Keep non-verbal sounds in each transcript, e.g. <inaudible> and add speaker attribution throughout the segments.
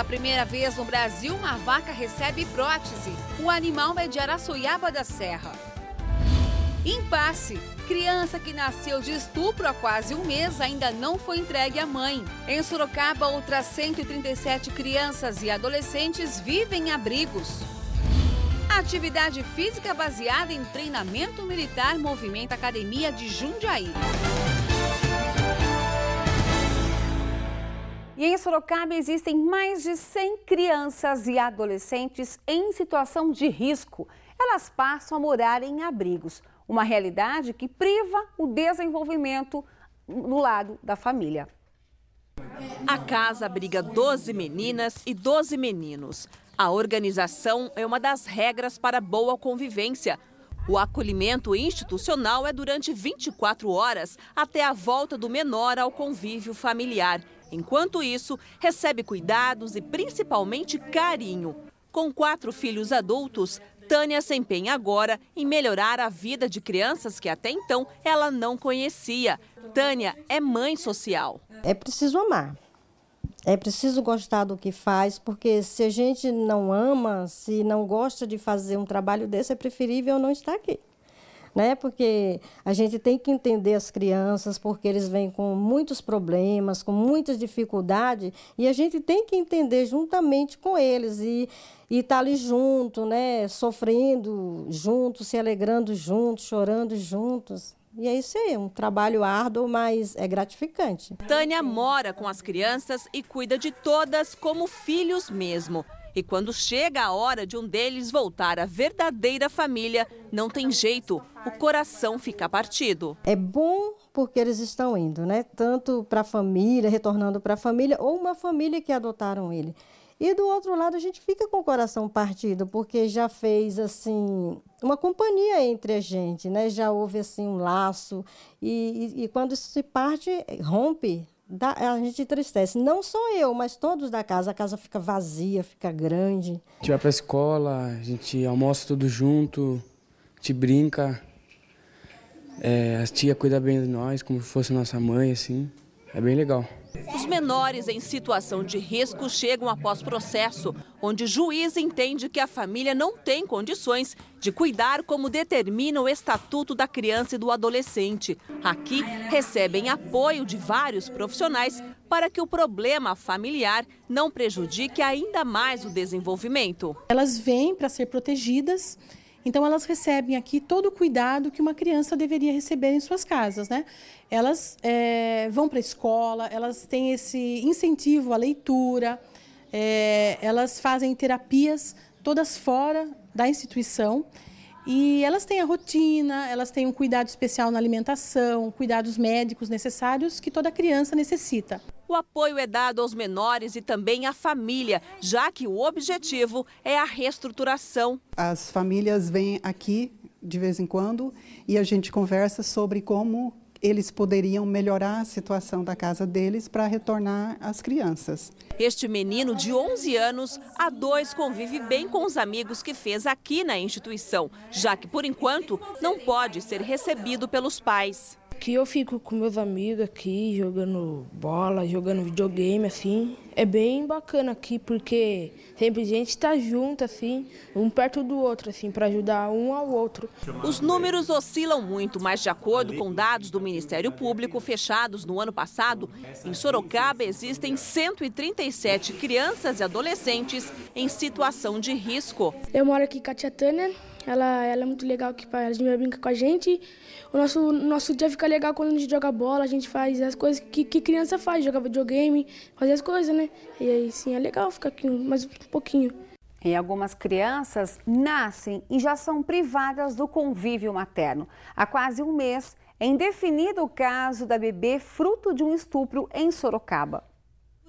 Speaker 1: Pela primeira vez no Brasil, uma vaca recebe prótese. O animal é de Araçoiaba da Serra. Impasse. Criança que nasceu de estupro há quase um mês ainda não foi entregue à mãe. Em Sorocaba, outras 137 crianças e adolescentes vivem em abrigos. atividade física baseada em treinamento militar movimenta a academia de Jundiaí. E em Sorocaba existem mais de 100 crianças e adolescentes em situação de risco. Elas passam a morar em abrigos, uma realidade que priva o desenvolvimento no lado da família.
Speaker 2: A casa abriga 12 meninas e 12 meninos. A organização é uma das regras para boa convivência. O acolhimento institucional é durante 24 horas até a volta do menor ao convívio familiar. Enquanto isso, recebe cuidados e principalmente carinho. Com quatro filhos adultos, Tânia se empenha agora em melhorar a vida de crianças que até então ela não conhecia. Tânia é mãe social.
Speaker 3: É preciso amar. É preciso gostar do que faz, porque se a gente não ama, se não gosta de fazer um trabalho desse, é preferível não estar aqui né? Porque a gente tem que entender as crianças, porque eles vêm com muitos problemas, com muitas dificuldades, e a gente tem que entender juntamente com eles e e tá ali junto, né? Sofrendo juntos, se alegrando juntos, chorando juntos. E é isso aí, um trabalho árduo, mas é gratificante.
Speaker 2: Tânia mora com as crianças e cuida de todas como filhos mesmo. E quando chega a hora de um deles voltar à verdadeira família, não tem jeito, o coração fica partido.
Speaker 3: É bom porque eles estão indo, né? Tanto para a família, retornando para a família, ou uma família que adotaram ele. E do outro lado, a gente fica com o coração partido, porque já fez assim uma companhia entre a gente, né? Já houve assim um laço e, e, e quando isso se parte, rompe dá, a gente entristece. Não só eu, mas todos da casa. A casa fica vazia, fica grande.
Speaker 4: A gente vai pra escola, a gente almoça tudo junto, a gente brinca. É, a tia cuida bem de nós, como se fosse nossa mãe, assim. É bem legal.
Speaker 2: Os menores em situação de risco chegam após processo, onde o juiz entende que a família não tem condições de cuidar como determina o Estatuto da Criança e do Adolescente. Aqui recebem apoio de vários profissionais para que o problema familiar não prejudique ainda mais o desenvolvimento. Elas vêm para ser protegidas
Speaker 1: então, elas recebem aqui todo o cuidado que uma criança deveria receber em suas casas, né? Elas é, vão para a escola, elas têm esse incentivo à leitura, é, elas fazem terapias todas fora da instituição e elas têm a rotina, elas têm um cuidado especial na alimentação, cuidados médicos necessários que toda criança necessita
Speaker 2: o apoio é dado aos menores e também à família, já que o objetivo é a reestruturação.
Speaker 1: As famílias vêm aqui de vez em quando e a gente conversa sobre como eles poderiam melhorar a situação da casa deles para retornar as crianças.
Speaker 2: Este menino de 11 anos, há dois, convive bem com os amigos que fez aqui na instituição, já que, por enquanto, não pode ser recebido pelos pais
Speaker 3: que eu fico com meus amigos aqui, jogando bola, jogando videogame, assim. É bem bacana aqui, porque sempre a gente está junto, assim, um perto do outro, assim, para ajudar um ao outro.
Speaker 2: Os números oscilam muito, mas de acordo com dados do Ministério Público fechados no ano passado, em Sorocaba existem 137 crianças e adolescentes em situação de risco.
Speaker 3: Eu moro aqui em Catiatânia, ela, ela é muito legal que a gente brinca com a gente. O nosso, nosso dia fica legal quando a gente joga bola, a gente faz as coisas que, que criança faz, joga videogame, fazer as coisas, né? E aí sim é legal ficar aqui mais um pouquinho. E algumas crianças nascem e já
Speaker 1: são privadas do convívio materno. Há quase um mês é indefinido o caso da bebê fruto de um estupro em Sorocaba.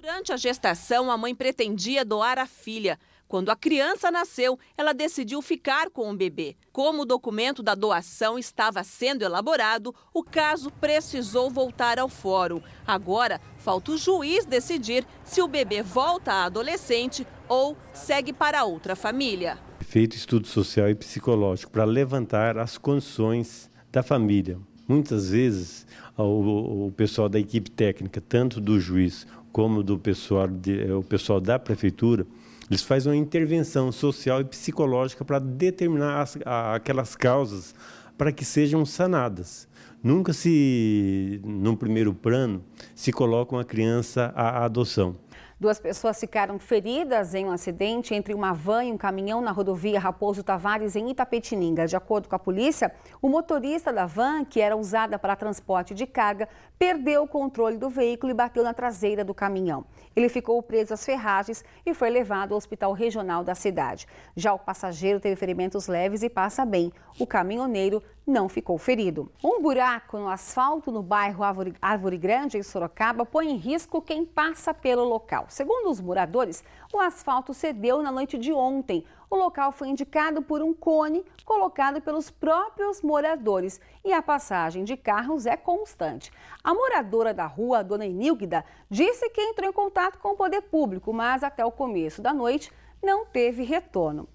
Speaker 2: Durante a gestação, a mãe pretendia doar a filha. Quando a criança nasceu, ela decidiu ficar com o bebê. Como o documento da doação estava sendo elaborado, o caso precisou voltar ao fórum. Agora, falta o juiz decidir se o bebê volta a adolescente ou segue para outra família.
Speaker 1: Feito estudo social e psicológico para levantar as condições da família. Muitas vezes,
Speaker 5: o, o pessoal da equipe técnica, tanto do juiz como do pessoal, de, eh, o pessoal da prefeitura, eles fazem uma intervenção social e psicológica para determinar
Speaker 1: as, a, aquelas causas para que sejam sanadas. Nunca se, num primeiro plano, se coloca uma criança à adoção. Duas pessoas ficaram feridas em um acidente entre uma van e um caminhão na rodovia Raposo Tavares, em Itapetininga. De acordo com a polícia, o motorista da van, que era usada para transporte de carga, perdeu o controle do veículo e bateu na traseira do caminhão. Ele ficou preso às ferragens e foi levado ao hospital regional da cidade. Já o passageiro teve ferimentos leves e passa bem. O caminhoneiro não ficou ferido. Um buraco no asfalto no bairro Árvore Grande, em Sorocaba, põe em risco quem passa pelo local. Segundo os moradores, o asfalto cedeu na noite de ontem. O local foi indicado por um cone colocado pelos próprios moradores e a passagem de carros é constante. A moradora da rua, dona Enilguida, disse que entrou em contato com o poder público, mas até o começo da noite não teve retorno.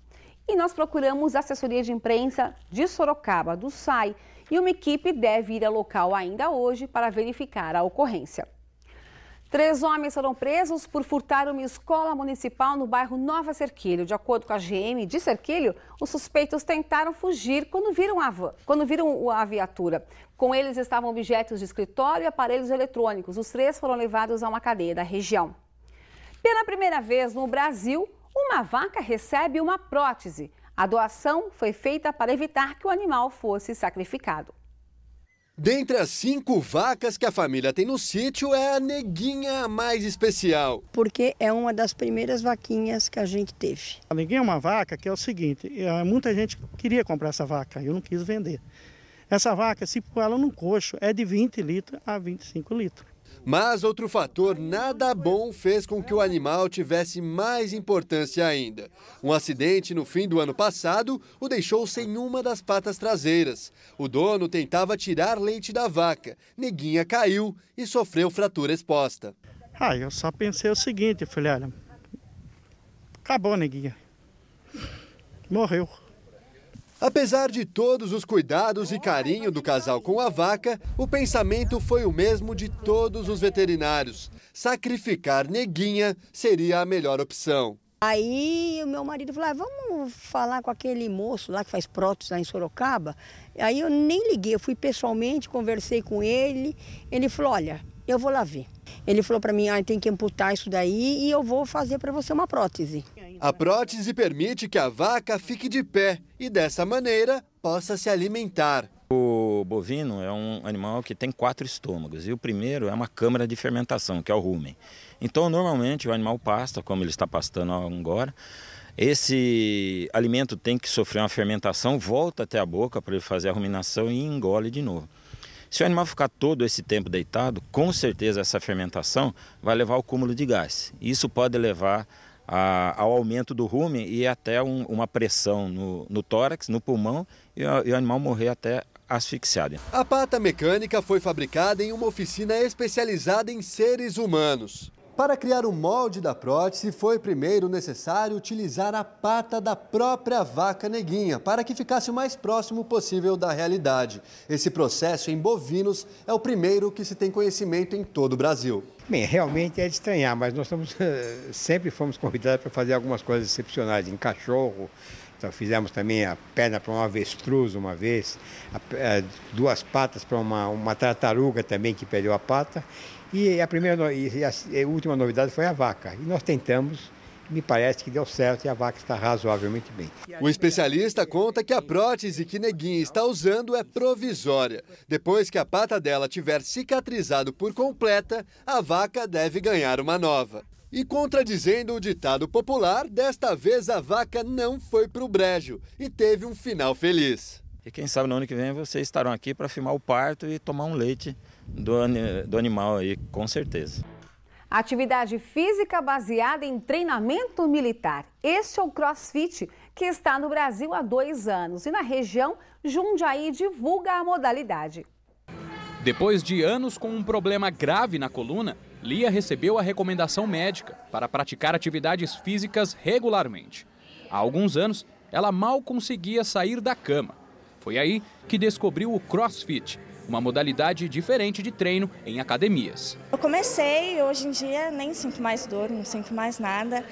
Speaker 1: E nós procuramos assessoria de imprensa de Sorocaba, do SAI, e uma equipe deve ir ao local ainda hoje para verificar a ocorrência. Três homens foram presos por furtar uma escola municipal no bairro Nova Cerquilho. De acordo com a GM de Cerquilho, os suspeitos tentaram fugir quando viram a, quando viram a viatura. Com eles estavam objetos de escritório e aparelhos eletrônicos. Os três foram levados a uma cadeia da região. Pela primeira vez no Brasil, uma vaca recebe uma prótese. A doação foi feita para evitar que o animal fosse sacrificado.
Speaker 6: Dentre as cinco vacas que a família tem no sítio, é a neguinha a mais especial.
Speaker 3: Porque é uma das primeiras vaquinhas que a gente teve. A neguinha é uma vaca que é o seguinte: é, muita gente queria
Speaker 5: comprar essa vaca, eu não quis vender. Essa vaca, se pôr ela no coxo, é de 20 litros a 25 litros.
Speaker 6: Mas outro fator nada bom fez com que o animal tivesse mais importância ainda. Um acidente no fim do ano passado o deixou sem uma das patas traseiras. O dono tentava tirar leite da vaca, neguinha caiu e sofreu fratura exposta.
Speaker 5: Ah, eu só pensei o seguinte, eu falei, olha,
Speaker 6: acabou neguinha, morreu. Apesar de todos os cuidados e carinho do casal com a vaca, o pensamento foi o mesmo de todos os veterinários. Sacrificar neguinha seria a melhor opção.
Speaker 3: Aí o meu marido falou: ah, vamos falar com aquele moço lá que faz prótese lá em Sorocaba. Aí eu nem liguei, eu fui pessoalmente, conversei com ele. Ele falou: olha, eu vou lá ver. Ele falou para mim: ah, tem que amputar isso daí e eu vou fazer para você uma prótese.
Speaker 6: A prótese permite que a vaca fique de pé e dessa maneira possa se alimentar. O bovino é um animal que tem quatro
Speaker 5: estômagos e o primeiro é uma câmara de fermentação, que é o rumen. Então, normalmente, o animal pasta, como ele está pastando agora, esse alimento tem que sofrer uma fermentação, volta até a boca para ele fazer a ruminação e engole de novo. Se o animal ficar todo esse tempo deitado, com certeza essa fermentação vai levar ao cúmulo de gás. Isso pode levar a, ao aumento do rumen e até um, uma pressão no, no, tórax, no pulmão, e, a, e o animal morrer até asfixiado.
Speaker 6: A pata mecânica foi fabricada em uma oficina especializada em seres humanos. Para criar o molde da prótese, foi primeiro necessário utilizar a pata da própria vaca neguinha, para que ficasse o mais próximo possível da realidade. Esse processo em bovinos é o primeiro que se tem conhecimento em todo o Brasil.
Speaker 5: Bem, realmente é de estranhar, mas nós <laughs> sempre fomos convidados para fazer algumas coisas excepcionais em cachorro, então fizemos também a perna para um avestruz uma vez, a, a, eh, duas patas para uma, uma tartaruga também que perdeu a pata. E a primeira e a, e a última novidade foi a vaca. E nós tentamos me parece que deu certo e a vaca está razoavelmente bem.
Speaker 6: O especialista conta que a prótese que Neguinha está usando é provisória. Depois que a pata dela tiver cicatrizado por completa, a vaca deve ganhar uma nova. E contradizendo o ditado popular, desta vez a vaca não foi para o brejo e teve um final feliz. E quem sabe no ano que vem vocês estarão aqui para filmar o parto e tomar um leite do,
Speaker 5: do animal aí, com certeza.
Speaker 1: Atividade física baseada em treinamento militar. Este é o CrossFit, que está no Brasil há dois anos. E na região, Jundiaí divulga a modalidade.
Speaker 5: Depois de anos com um problema grave na coluna, Lia recebeu a recomendação médica para praticar atividades físicas regularmente. Há alguns anos, ela mal conseguia sair da cama. Foi aí que descobriu o crossfit, uma modalidade diferente de treino em academias.
Speaker 2: Eu comecei, hoje em dia nem sinto mais dor, não sinto mais nada.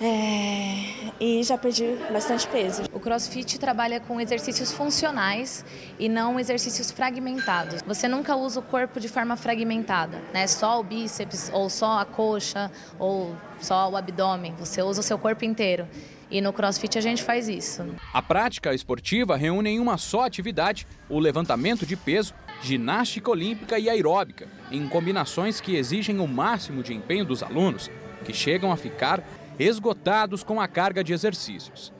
Speaker 2: É, e já perdi bastante peso. O CrossFit trabalha
Speaker 1: com exercícios funcionais e não exercícios fragmentados. Você nunca usa o corpo de forma fragmentada, né? Só o bíceps ou só a coxa ou só o abdômen. Você usa o seu corpo inteiro. E no CrossFit a gente faz isso.
Speaker 5: A prática esportiva reúne em uma só atividade o levantamento de peso, ginástica olímpica e aeróbica, em combinações que exigem o máximo de empenho dos alunos, que chegam a ficar esgotados com a carga de exercícios.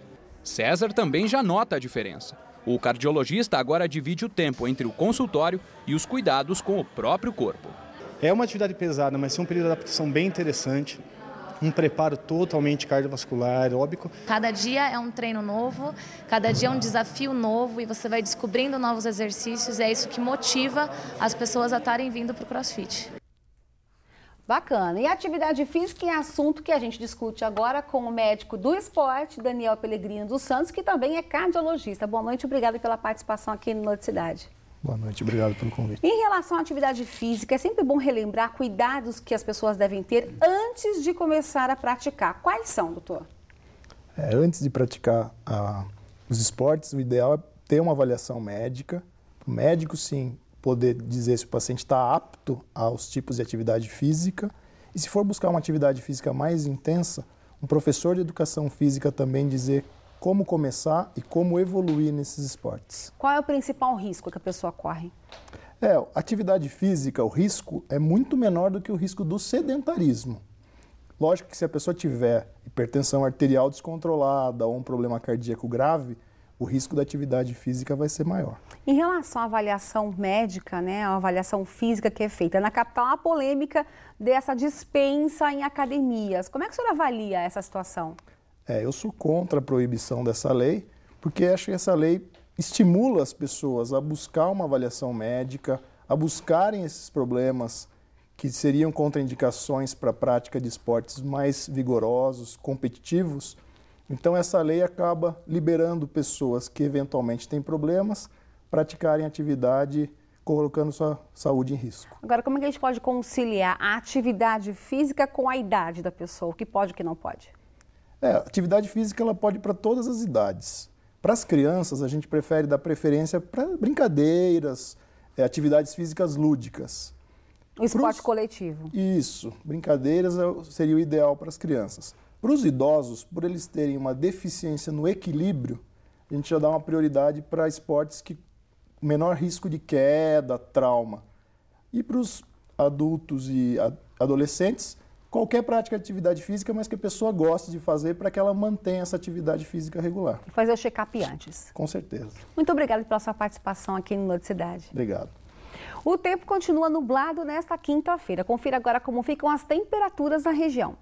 Speaker 5: César também já nota a diferença. O cardiologista agora divide o tempo entre o consultório e os cuidados com o
Speaker 4: próprio corpo. É uma atividade pesada, mas é um período de adaptação bem interessante. Um preparo totalmente cardiovascular, aeróbico.
Speaker 1: Cada dia é um treino novo, cada dia é um desafio novo e você vai descobrindo novos exercícios. É isso que motiva as pessoas a estarem vindo para o CrossFit. Bacana. E atividade física é assunto que a gente discute agora com o médico do esporte, Daniel Pellegrino dos Santos, que também é cardiologista. Boa noite, obrigado pela participação aqui no Noticidade.
Speaker 4: Boa noite, obrigado pelo convite.
Speaker 1: Em relação à atividade física, é sempre bom relembrar cuidados que as pessoas devem ter antes de começar a praticar. Quais são, doutor?
Speaker 4: É, antes de praticar ah, os esportes, o ideal é ter uma avaliação médica. O médico, sim, poder dizer se o paciente está apto aos tipos de atividade física. E se for buscar uma atividade física mais intensa, um professor de educação física também dizer como começar e como evoluir nesses esportes.
Speaker 1: Qual é o principal risco que a pessoa corre?
Speaker 4: É, atividade física, o risco é muito menor do que o risco do sedentarismo. Lógico que se a pessoa tiver hipertensão arterial descontrolada ou um problema cardíaco grave, o risco da atividade física vai ser maior.
Speaker 1: Em relação à avaliação médica, né, a avaliação física que é feita, na capital há polêmica dessa dispensa em academias. Como é que o senhor avalia essa situação?
Speaker 4: É, eu sou contra a proibição dessa lei, porque acho que essa lei estimula as pessoas a buscar uma avaliação médica, a buscarem esses problemas que seriam contraindicações para a prática de esportes mais vigorosos, competitivos, então, essa lei acaba liberando pessoas que eventualmente têm problemas praticarem atividade colocando sua saúde em risco.
Speaker 1: Agora, como é que a gente pode conciliar a atividade física com a idade da pessoa? O que pode e o que não pode?
Speaker 4: É, atividade física ela pode para todas as idades. Para as crianças, a gente prefere dar preferência para brincadeiras, é, atividades físicas lúdicas.
Speaker 1: O esporte Pros... coletivo.
Speaker 4: Isso, brincadeiras é seria o ideal para as crianças. Para os idosos, por eles terem uma deficiência no equilíbrio, a gente já dá uma prioridade para esportes que menor risco de queda, trauma. E para os adultos e adolescentes, qualquer prática de atividade física, mas que a pessoa goste de fazer para que ela mantenha essa atividade física regular. E
Speaker 1: fazer o check-up antes. Com certeza. Muito obrigado pela sua participação aqui no Noticidade. Obrigado. O tempo continua nublado nesta quinta-feira. Confira agora como ficam as temperaturas na região.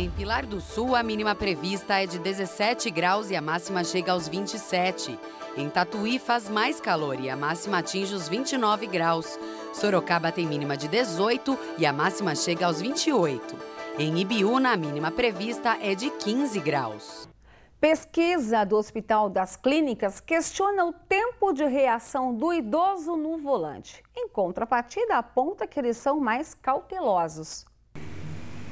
Speaker 1: Em Pilar do Sul, a mínima prevista é de 17 graus e a máxima chega aos 27. Em Tatuí faz mais calor e a máxima atinge os 29 graus. Sorocaba tem mínima de 18 e a máxima chega aos 28. Em Ibiúna, a mínima prevista é de 15 graus. Pesquisa do Hospital das Clínicas questiona o tempo de reação do idoso no volante. Em contrapartida, aponta que eles são mais cautelosos.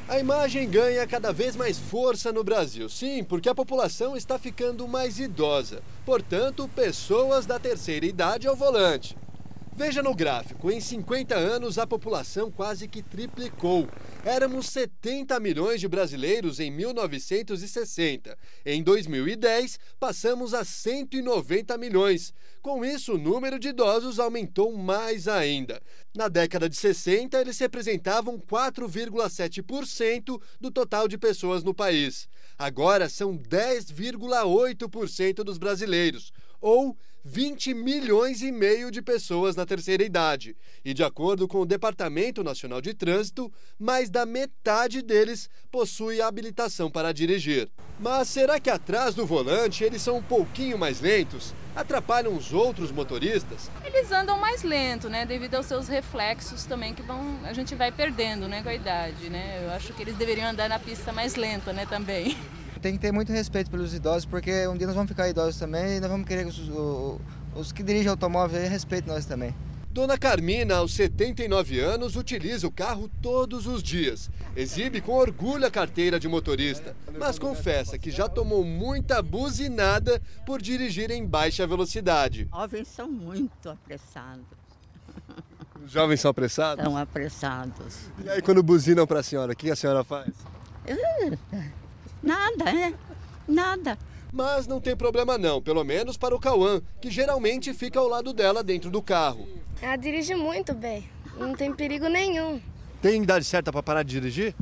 Speaker 6: A imagem ganha cada vez mais força no Brasil, sim, porque a população está ficando mais idosa. Portanto, pessoas da terceira idade ao volante. Veja no gráfico, em 50 anos a população quase que triplicou. Éramos 70 milhões de brasileiros em 1960. Em 2010, passamos a 190 milhões. Com isso, o número de idosos aumentou mais ainda. Na década de 60, eles representavam 4,7% do total de pessoas no país. Agora são 10,8% dos brasileiros, ou 20 milhões e meio de pessoas na terceira idade. E, de acordo com o Departamento Nacional de Trânsito, mais da metade deles possui habilitação para dirigir. Mas será que atrás do volante eles são um pouquinho mais lentos? Atrapalham os outros motoristas?
Speaker 2: Eles andam mais lento, né? Devido aos seus reflexos também que vão, a gente vai perdendo, né, com a idade, né? Eu acho que eles deveriam andar na pista mais lenta, né, também
Speaker 6: tem que ter muito respeito pelos idosos, porque um dia nós vamos ficar idosos também e nós vamos querer que os, os, os que dirigem automóvel respeitem nós também. Dona Carmina, aos 79 anos, utiliza o carro todos os dias. Exibe com orgulho a carteira de motorista, mas confessa que já tomou muita buzinada por dirigir em baixa velocidade.
Speaker 2: Jovens são muito apressados.
Speaker 6: Os jovens são apressados? São apressados. E aí, quando buzinam para a senhora, o que a senhora faz? Eh, Nada, né? Nada. Mas não tem problema não, pelo menos para o Cauã, que geralmente fica ao lado dela dentro do carro.
Speaker 3: Ela dirige muito bem, não tem perigo nenhum.
Speaker 6: Tem idade certa para parar de dirigir?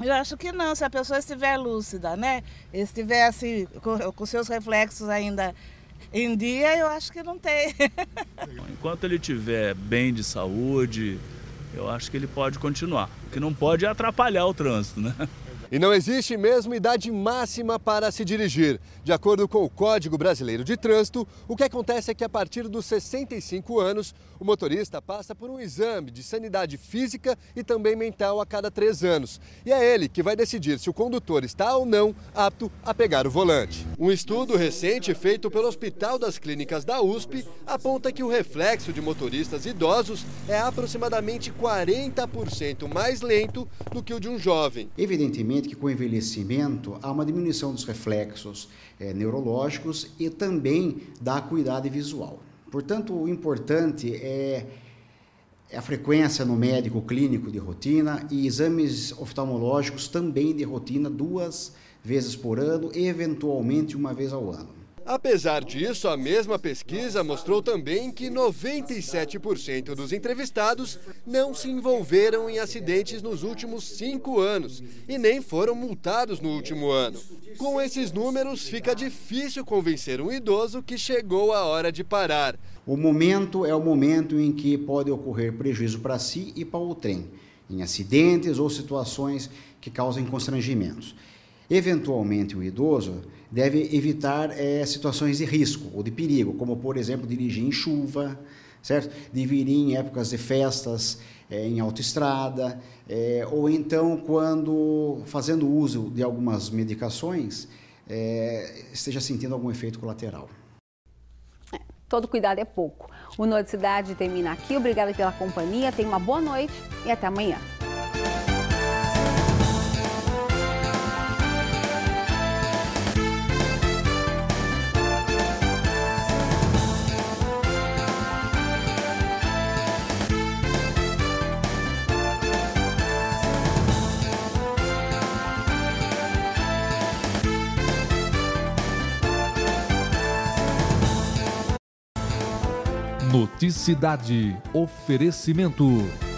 Speaker 3: Eu acho que não, se a
Speaker 2: pessoa estiver lúcida, né? Estiver assim, com, seus reflexos ainda
Speaker 3: em dia, eu acho que não tem.
Speaker 4: <laughs> Enquanto ele tiver bem de saúde,
Speaker 6: eu acho que ele pode continuar. O que não pode é atrapalhar o trânsito, né? E não existe mesmo idade máxima para se dirigir. De acordo com o Código Brasileiro de Trânsito, o que acontece é que a partir dos 65 anos, o motorista passa por um exame de sanidade física e também mental a cada três anos. E é ele que vai decidir se o condutor está ou não apto a pegar o volante. Um estudo recente feito pelo Hospital das Clínicas da USP aponta que o reflexo de motoristas idosos é aproximadamente 40% mais lento do que o de um jovem. Evidentemente, Obviamente que com
Speaker 5: o envelhecimento há uma diminuição dos reflexos é, neurológicos e também da acuidade visual. Portanto, o importante é, é a frequência no médico clínico de rotina e exames oftalmológicos também de rotina duas vezes por ano, eventualmente uma vez ao ano.
Speaker 6: Apesar disso, a mesma pesquisa mostrou também que 97% dos entrevistados não se envolveram em acidentes nos últimos cinco anos e nem foram multados no último ano. Com esses números, fica difícil convencer um idoso que chegou a hora de parar.
Speaker 5: O momento é o momento em que pode ocorrer prejuízo para si e para o trem, em acidentes ou situações que causem constrangimentos. Eventualmente, o idoso deve evitar é, situações de risco ou de perigo, como, por exemplo, dirigir em chuva, certo? Dirigir em épocas de festas, é, em autoestrada, é, ou então quando fazendo uso de algumas medicações, é, esteja sentindo algum efeito colateral.
Speaker 1: É, todo cuidado é pouco. O Norte Cidade termina aqui. Obrigada pela companhia, tenha uma boa noite e até amanhã.
Speaker 6: Cidade. Oferecimento.